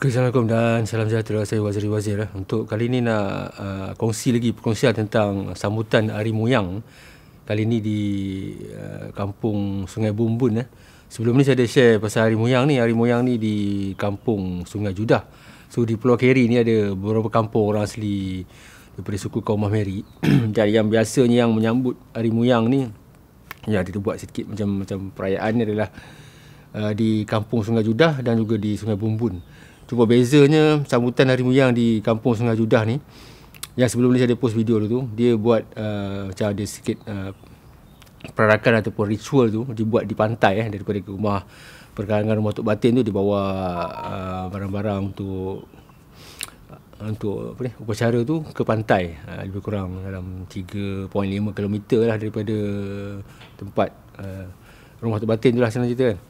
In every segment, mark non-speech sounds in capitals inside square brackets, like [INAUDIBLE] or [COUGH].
Assalamualaikum dan salam sejahtera saya Wazir Wazir eh. Untuk kali ini nak uh, kongsi lagi perkongsian tentang sambutan Hari Muyang Kali ini di uh, kampung Sungai Bumbun eh. Sebelum ni saya ada share pasal Hari Muyang ni Hari Muyang ni di kampung Sungai Judah So di Pulau Keri ni ada beberapa kampung orang asli Daripada suku kaum Mahmeri [CLEARS THROAT] Dan yang biasanya yang menyambut Hari Muyang ni Ya dia buat sedikit macam, macam perayaan ni adalah uh, Di kampung Sungai Judah dan juga di Sungai Bumbun Cuba bezanya sambutan Hari Muyang di Kampung Sungai Judah ni yang sebelum ni saya ada post video tu dia buat uh, macam ada sikit uh, perarakan ataupun ritual tu dibuat di pantai eh daripada ke rumah perkarangan rumah Tok Batin tu dibawa uh, barang-barang untuk untuk apa ni upacara tu ke pantai uh, lebih kurang dalam 3.5 km lah daripada tempat uh, rumah Tok Batin tu lah senang cerita kan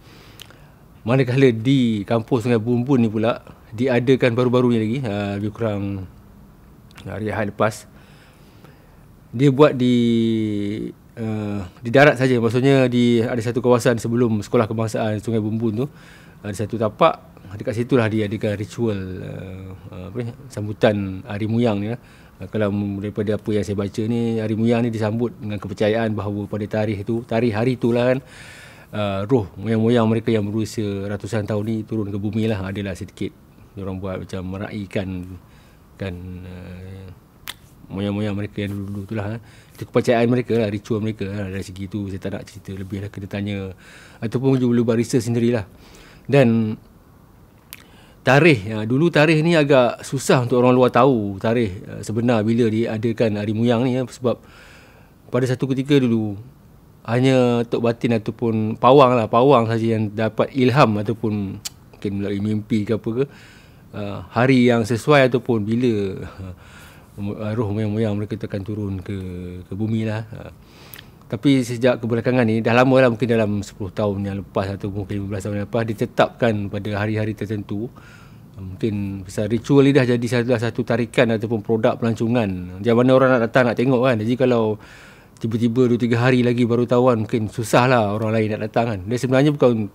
Manakala di kampung Sungai Bumbun ni pula diadakan baru-baru ni lagi, ha, lebih kurang hari Ahad lepas. Dia buat di uh, di darat saja. Maksudnya di ada satu kawasan sebelum sekolah kebangsaan Sungai Bumbun tu ada satu tapak dekat situlah dia adakan ritual uh, apa sambutan hari muyang ni lah. Kalau daripada apa yang saya baca ni, Hari Muyang ni disambut dengan kepercayaan bahawa pada tarikh tu, tarikh hari tu lah kan, uh, Uh, roh moyang-moyang mereka yang berusia ratusan tahun ni turun ke bumi lah adalah sedikit orang buat macam meraihkan kan uh, moyang-moyang mereka yang dulu-dulu tu lah eh. itu kepercayaan mereka lah ritual mereka lah dari segi tu saya tak nak cerita lebih lah kena tanya ataupun juga boleh buat research sendirilah dan tarikh uh, dulu tarikh ni agak susah untuk orang luar tahu tarikh uh, sebenar bila diadakan hari moyang ni eh, sebab pada satu ketika dulu hanya Tok Batin ataupun pawang lah pawang saja yang dapat ilham ataupun mungkin melalui mimpi ke apa ke uh, hari yang sesuai ataupun bila uh, roh moyang-moyang mereka akan turun ke ke bumi lah uh, tapi sejak kebelakangan ni dah lama lah mungkin dalam 10 tahun yang lepas atau mungkin 15 tahun yang lepas ditetapkan pada hari-hari tertentu uh, mungkin pasal ritual ni dah jadi salah satu tarikan ataupun produk pelancongan. Di mana orang nak datang nak tengok kan. Jadi kalau tiba-tiba 2 3 hari lagi baru tahu kan mungkin susahlah orang lain nak datang kan. Dia sebenarnya bukan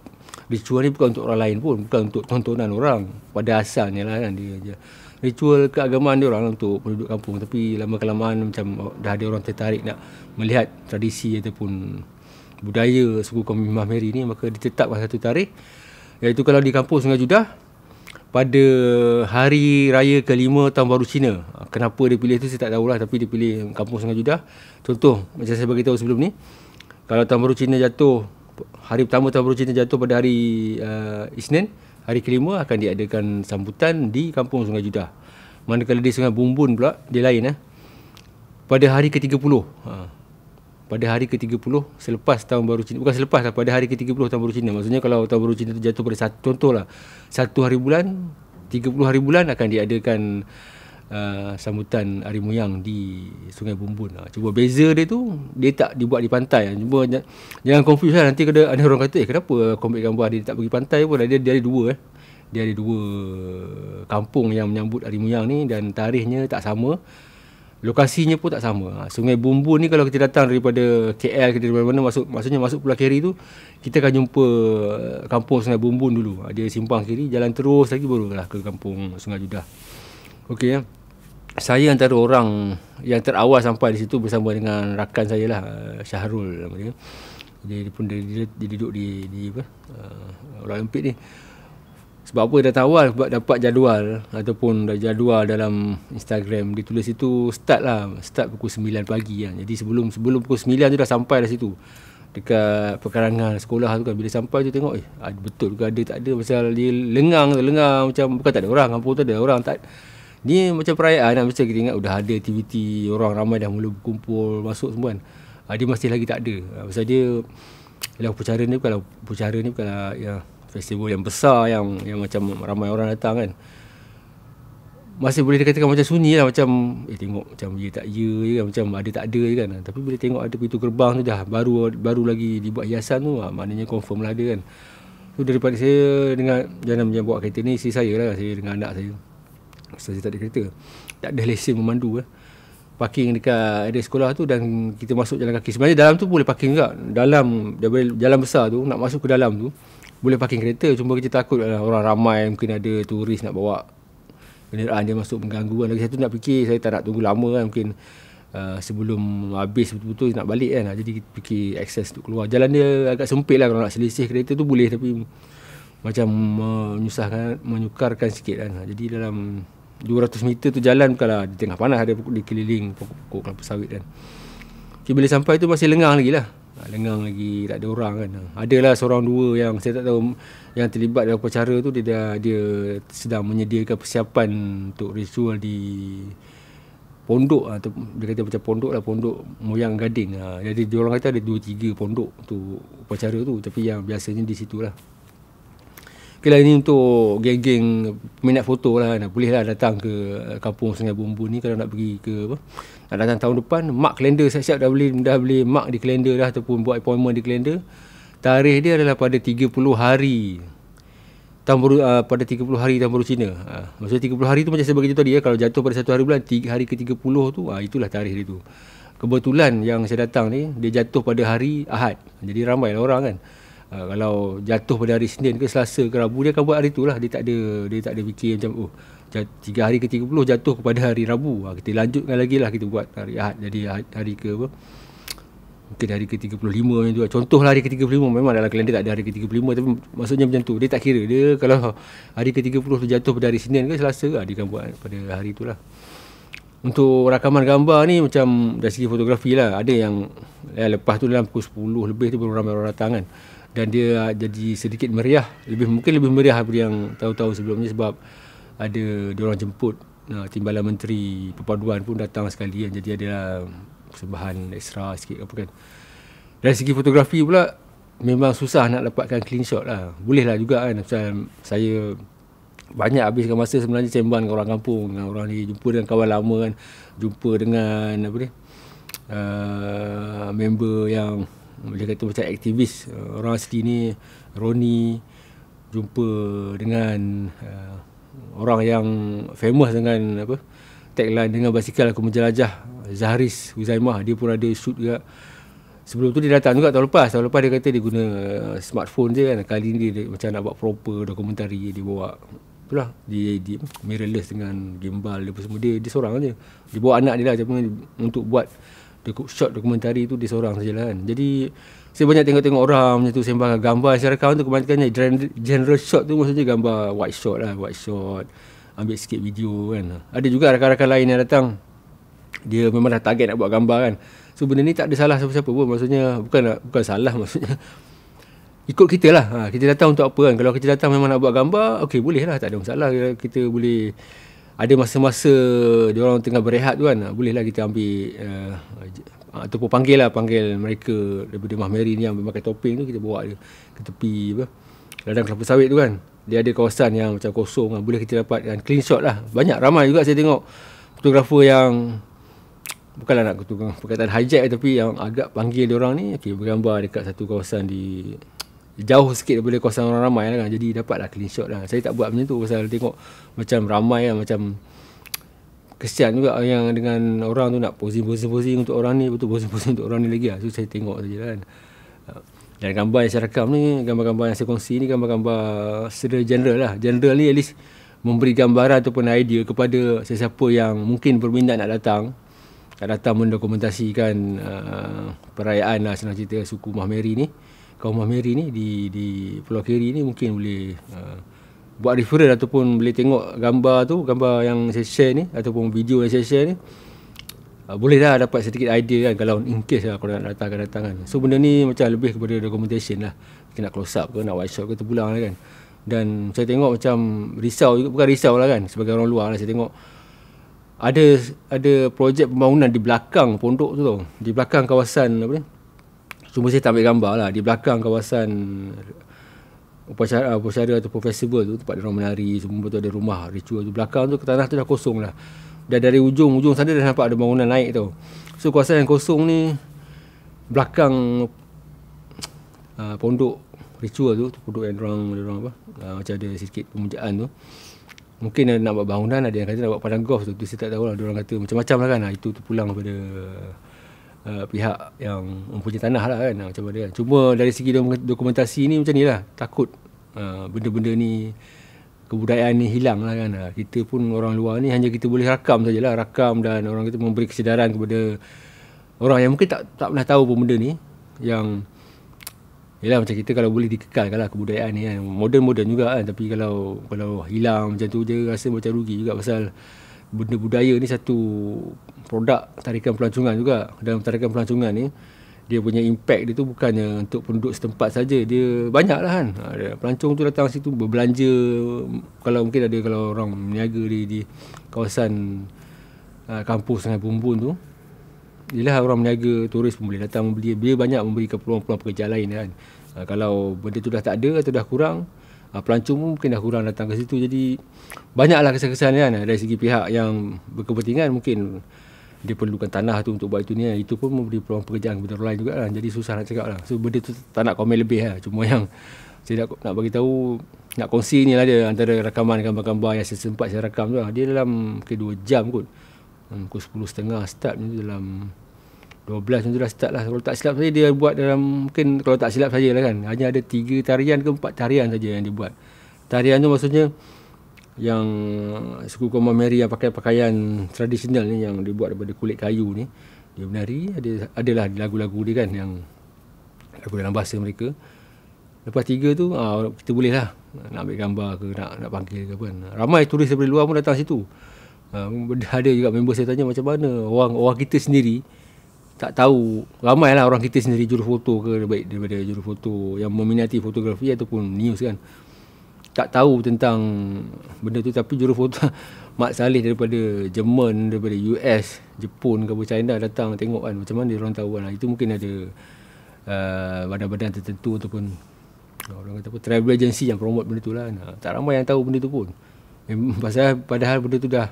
ritual ni bukan untuk orang lain pun, bukan untuk tontonan orang. Pada asalnya lah kan dia aja. Ritual keagamaan dia orang untuk penduduk kampung tapi lama kelamaan macam dah ada orang tertarik nak melihat tradisi ataupun budaya suku kami Mimah Meri ni maka ditetapkan satu tarikh iaitu kalau di kampung Sungai Judah pada hari raya kelima tahun baru Cina. Kenapa dia pilih tu saya tak tahulah tapi dia pilih kampung Sungai Judah. Contoh macam saya beritahu sebelum ni kalau tahun baru Cina jatuh hari pertama tahun baru Cina jatuh pada hari uh, Isnin, hari kelima akan diadakan sambutan di kampung Sungai Judah. Manakala di Sungai Bumbun pula dia lain eh. Pada hari ke-30. Ha. Uh pada hari ke-30 selepas tahun baru Cina bukan selepas lah pada hari ke-30 tahun baru Cina maksudnya kalau tahun baru Cina itu jatuh pada satu contohlah satu hari bulan 30 hari bulan akan diadakan uh, sambutan hari muyang di Sungai Bumbun uh, cuba beza dia tu dia tak dibuat di pantai ah, cuba jangan, confuse lah nanti ada, ada orang kata eh kenapa komik gambar dia tak pergi pantai pun dia, dia ada dua eh dia ada dua kampung yang menyambut hari muyang ni dan tarikhnya tak sama lokasinya pun tak sama. Ha, Sungai Bumbu ni kalau kita datang daripada KL ke daripada mana masuk maksudnya masuk Pulau Keri tu kita akan jumpa eh, kampung Sungai Bumbun dulu. Ha, dia simpang kiri jalan terus lagi baru lah ke kampung Sungai Judah. Okey ya. Saya antara orang yang terawal sampai di situ bersama dengan rakan saya lah eh, Syahrul nama dia. Dia, pun dia, dia, duduk di di apa? Uh, eh, orang ni sebab apa dah tawar sebab dapat jadual ataupun dah jadual dalam Instagram ditulis itu start lah start pukul 9 pagi kan. jadi sebelum sebelum pukul 9 tu dah sampai dah situ dekat perkarangan sekolah tu kan bila sampai tu tengok eh betul ke ada tak ada pasal dia lengang lengang macam bukan tak ada orang kampung tu ada orang tak ni macam perayaan kan macam kita ingat sudah ada aktiviti orang ramai dah mula berkumpul masuk semua kan ah, dia masih lagi tak ada ah, pasal dia ialah upacara ni bukanlah upacara ni bukanlah ya festival yang besar yang yang macam ramai orang datang kan masih boleh dikatakan macam sunyi lah macam eh tengok macam ya tak ya je kan macam ada tak ada je kan tapi bila tengok ada pintu gerbang tu dah baru baru lagi dibuat hiasan tu lah, maknanya confirm lah ada kan tu daripada saya dengan jangan macam buat kereta ni si saya lah saya dengan anak saya sebab saya tak ada kereta tak ada lesen memandu lah parking dekat area sekolah tu dan kita masuk jalan kaki sebenarnya dalam tu boleh parking juga dalam jalan besar tu nak masuk ke dalam tu boleh parking kereta cuma kita takut lah orang ramai mungkin ada turis nak bawa kenderaan dia masuk mengganggu kan. lagi satu nak fikir saya tak nak tunggu lama kan mungkin uh, sebelum habis betul-betul nak balik kan jadi kita fikir akses untuk keluar jalan dia agak sempit lah kalau nak selisih kereta tu boleh tapi macam menyusahkan menyukarkan sikit kan jadi dalam 200 meter tu jalan bukanlah di tengah panas ada pokok dikeliling pokok, pokok kelapa sawit kan okay, bila sampai tu masih lengang lagi lah lengang lagi tak ada orang kan. Adalah seorang dua yang saya tak tahu yang terlibat dalam upacara tu dia dah, dia sedang menyediakan persiapan untuk ritual di pondok atau ah, dia kata macam pondok lah pondok moyang gading. Ah, jadi dia orang kata ada dua tiga pondok tu upacara tu tapi yang biasanya di situ lah kedai ini untuk geng-geng minat foto lah kan. Boleh lah datang ke eh, kampung Sungai Bumbu ni kalau nak pergi ke apa. Nak datang tahun depan, mark kalender siap-siap dah boleh, dah boleh mark di kalender lah ataupun buat appointment di kalender. Tarikh dia adalah pada 30 hari tahun baru, uh, pada 30 hari tahun baru Cina. Uh, maksudnya 30 hari tu macam saya bagi tadi ya, kalau jatuh pada satu hari bulan, tiga hari ke 30 tu, uh, itulah tarikh dia tu. Kebetulan yang saya datang ni, dia jatuh pada hari Ahad. Jadi ramai lah orang kan. Uh, kalau jatuh pada hari Senin ke Selasa ke Rabu dia akan buat hari itulah dia tak ada dia tak ada fikir macam oh tiga hari ke 30 jatuh kepada hari Rabu uh, kita lanjutkan lagi lah kita buat hari Ahad jadi hari ke apa mungkin hari ke 35 macam tu lah. contohlah hari ke 35 memang dalam kalender tak ada hari ke 35 tapi maksudnya macam tu dia tak kira dia kalau hari ke 30 tu jatuh pada hari Senin ke Selasa uh, dia akan buat pada hari itulah untuk rakaman gambar ni macam dari segi fotografi lah ada yang ya, lepas tu dalam pukul 10 lebih tu baru ramai orang datang kan dan dia uh, jadi sedikit meriah lebih mungkin lebih meriah daripada yang tahu-tahu sebelumnya sebab ada orang jemput uh, timbalan menteri perpaduan pun datang sekali kan jadi ada persembahan ekstra sikit apa kan dari segi fotografi pula memang susah nak dapatkan clean shot lah boleh lah juga kan macam saya banyak habiskan masa sebenarnya sembang dengan orang kampung dengan orang ni jumpa dengan kawan lama kan jumpa dengan apa ni uh, member yang dia kata macam aktivis uh, orang asli ni Roni jumpa dengan uh, orang yang famous dengan apa tagline dengan basikal aku menjelajah Zahris Huzaimah dia pun ada shoot juga sebelum tu dia datang juga tahun lepas tahun lepas dia kata dia guna uh, smartphone je kan kali ni dia, dia macam nak buat proper dokumentari dia bawa itulah dia, dia mirrorless dengan gimbal dia semua dia, dia seorang je dia bawa anak dia lah dia, untuk buat shot, dokumentari tu dia seorang sajalah kan. Jadi saya banyak tengok-tengok orang macam tu sembang gambar saya rakam tu kebanyakannya general shot tu maksudnya gambar wide shot lah, wide shot. Ambil sikit video kan. Ada juga rakan-rakan lain yang datang. Dia memang dah target nak buat gambar kan. So benda ni tak ada salah siapa-siapa pun maksudnya bukan bukan salah [LAUGHS] maksudnya. Ikut kita lah. Ha, kita datang untuk apa kan. Kalau kita datang memang nak buat gambar, okey boleh lah. Tak ada masalah. Kita boleh ada masa-masa dia orang tengah berehat tu kan bolehlah kita ambil uh, ataupun panggil lah panggil mereka daripada Mah Mary ni yang memakai topeng tu kita bawa dia ke tepi apa ladang kelapa sawit tu kan dia ada kawasan yang macam kosong kan. boleh kita dapat kan. clean shot lah banyak ramai juga saya tengok fotografer yang bukanlah nak tukar perkataan hijack tapi yang agak panggil dia orang ni okay, bergambar dekat satu kawasan di jauh sikit daripada kawasan orang ramai lah kan. Jadi dapatlah clean shot lah. Saya tak buat macam tu pasal tengok macam ramai lah macam kesian juga yang dengan orang tu nak posing-posing-posing untuk orang ni, betul posing-posing untuk orang ni lagi lah. So saya tengok saja lah kan. Uh, dan gambar yang saya rakam ni, gambar-gambar yang saya kongsi ni gambar-gambar secara general lah. General ni at least memberi gambaran ataupun idea kepada sesiapa yang mungkin berminat nak datang nak datang mendokumentasikan uh, perayaan lah senang cerita suku Mahmeri ni kaum Mahmeri ni di di Pulau Keri ni mungkin boleh uh, buat referral ataupun boleh tengok gambar tu, gambar yang saya share ni ataupun video yang saya share ni. Uh, boleh lah dapat sedikit idea kan kalau in case lah korang nak datang akan datang kan. So benda ni macam lebih kepada documentation lah. Kita nak close up ke, nak workshop ke, terpulang lah kan. Dan saya tengok macam risau juga, bukan risau lah kan sebagai orang luar lah saya tengok. Ada ada projek pembangunan di belakang pondok tu tau. Di belakang kawasan apa ni, semua saya tak ambil gambar lah Di belakang kawasan Upacara, upacara ataupun festival tu Tempat orang menari Semua betul ada rumah Ritual tu Belakang tu tanah tu dah kosong lah Dan dari ujung Ujung sana dah nampak ada bangunan naik tu So kawasan yang kosong ni Belakang uh, [TSK] Pondok Ritual tu, tu Pondok yang orang orang apa uh, Macam ada sedikit pemujaan tu Mungkin ada nak buat bangunan Ada yang kata nak buat padang golf tu, tu Saya tak tahu lah Diorang kata macam-macam lah kan ah, Itu tu pulang pada uh, uh, pihak yang mempunyai tanah lah kan macam mana kan. Cuma dari segi dokumentasi ni macam ni lah takut uh, benda-benda ni kebudayaan ni hilang lah kan. Uh, kita pun orang luar ni hanya kita boleh rakam sajalah rakam dan orang kita memberi kesedaran kepada orang yang mungkin tak tak pernah tahu pun benda ni yang Yalah macam kita kalau boleh dikekalkan lah kebudayaan ni kan. Modern-modern juga kan. Tapi kalau kalau hilang macam tu je rasa macam rugi juga pasal benda budaya ni satu produk tarikan pelancongan juga. Dalam tarikan pelancongan ni, dia punya impact dia tu bukannya untuk penduduk setempat saja. Dia banyak lah kan. Ha, pelancong tu datang situ berbelanja. Kalau mungkin ada kalau orang meniaga di, di kawasan uh, kampus dengan bumbun tu. Yelah orang meniaga turis pun boleh datang membeli. Dia banyak memberikan peluang-peluang pekerja lain kan. Ha, kalau benda tu dah tak ada atau dah kurang, uh, pelancong pun mungkin dah kurang datang ke situ jadi banyaklah kesan-kesan kan dari segi pihak yang berkepentingan mungkin dia perlukan tanah tu untuk buat itu ni kan. itu pun memberi peluang pekerjaan kepada orang lain juga kan. jadi susah nak cakap lah so benda tu tak nak komen lebih lah cuma yang saya nak, nak bagi tahu nak kongsi ni lah dia antara rekaman gambar-gambar yang saya sempat saya rakam tu lah dia dalam ke 2 jam kot hmm, pukul 10.30 start ni dalam 12 macam tu dah start lah. Kalau tak silap saja dia buat dalam mungkin kalau tak silap saja lah kan. Hanya ada 3 tarian ke 4 tarian saja yang dibuat. Tarian tu maksudnya yang suku Koma Mary yang pakai pakaian tradisional ni yang dibuat daripada kulit kayu ni. Dia menari, ada adalah lagu-lagu dia kan yang lagu dalam bahasa mereka. Lepas tiga tu, ha, kita boleh lah nak ambil gambar ke, nak, nak panggil ke apa kan. Ramai turis dari luar pun datang situ. Ha, ada juga member saya tanya macam mana orang orang kita sendiri, tak tahu lah orang kita sendiri juru foto ke baik daripada juru foto yang meminati fotografi ataupun news kan tak tahu tentang benda tu tapi juru foto [LAUGHS] Mak Saleh daripada Jerman daripada US Jepun ke China datang tengok kan macam mana dia orang tahu kan itu mungkin ada uh, badan-badan tertentu ataupun uh, orang kata apa travel agency yang promote benda tu lah kan. tak ramai yang tahu benda tu pun [LAUGHS] pasal padahal benda tu dah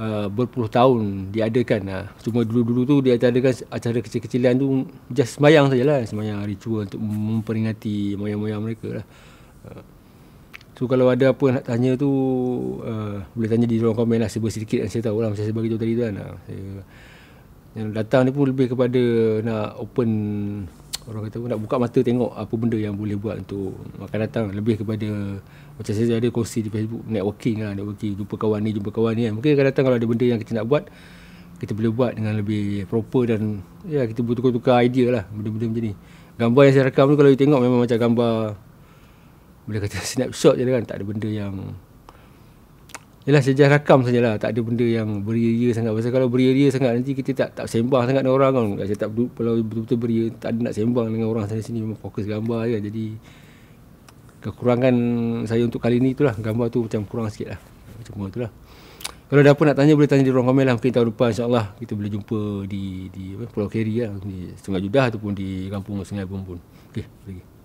uh, berpuluh tahun diadakan. Uh. Cuma dulu-dulu tu dia diadakan acara kecil-kecilan tu just semayang lah, Semayang ritual untuk memperingati moyang-moyang mereka lah. Uh, so kalau ada apa nak tanya tu uh, boleh tanya di ruang komen lah sebab sedikit dan saya tahu lah saya bagi tu tadi tu kan. Lah. Saya, yang datang ni pun lebih kepada nak open orang kata pun nak buka mata tengok apa benda yang boleh buat untuk makan datang lebih kepada macam saya ada kongsi di Facebook networking lah networking jumpa kawan ni jumpa kawan ni kan. mungkin kadang datang kalau ada benda yang kita nak buat kita boleh buat dengan lebih proper dan ya kita bertukar-tukar idea lah benda-benda macam ni gambar yang saya rakam tu kalau you tengok memang macam gambar boleh kata [LAUGHS] snapshot je lah kan tak ada benda yang Yalah sejarah rakam sajalah Tak ada benda yang beria-ria sangat Pasal kalau beria-ria sangat Nanti kita tak tak sembang sangat dengan orang kan Saya tak kalau betul-betul beria Tak ada nak sembang dengan orang sana sini Memang fokus gambar je kan? Jadi Kekurangan saya untuk kali ni itulah Gambar tu macam kurang sikit lah Macam tu lah kalau ada apa nak tanya boleh tanya di ruang komen lah Mungkin tahun depan insyaAllah kita boleh jumpa di, di apa, Pulau Keri lah Di Sungai Judah ataupun di Kampung Sungai Bumbun Okey, pergi okay.